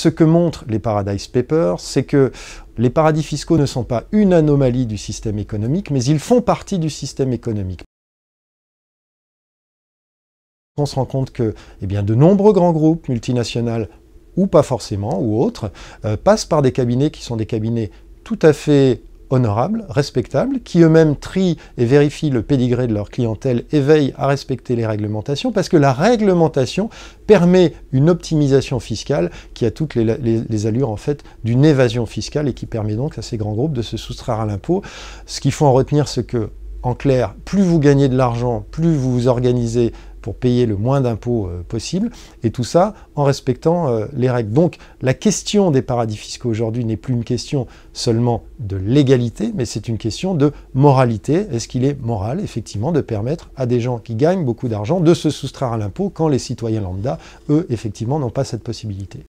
Ce que montrent les Paradise Papers, c'est que les paradis fiscaux ne sont pas une anomalie du système économique, mais ils font partie du système économique. On se rend compte que eh de nombreux grands groupes multinationales, ou pas forcément, ou autres, euh, passent par des cabinets qui sont des cabinets tout à fait honorables, respectables, qui eux-mêmes trient et vérifient le pédigré de leur clientèle et veillent à respecter les réglementations, parce que la réglementation permet une optimisation fiscale qui a toutes les, allures en fait d'une évasion fiscale et qui permet donc à ces grands groupes de se soustraire à l'impôt. Ce qu'il faut en retenir, c'est que en clair, plus vous gagnez de l'argent, plus vous vous organisez pour payer le moins d'impôts euh, possible, et tout ça en respectant euh, les règles. Donc la question des paradis fiscaux aujourd'hui n'est plus une question seulement de légalité, mais c'est une question de moralité. Est-ce qu'il est moral, effectivement, de permettre à des gens qui gagnent beaucoup d'argent de se soustraire à l'impôt quand les citoyens lambda, eux, effectivement, n'ont pas cette possibilité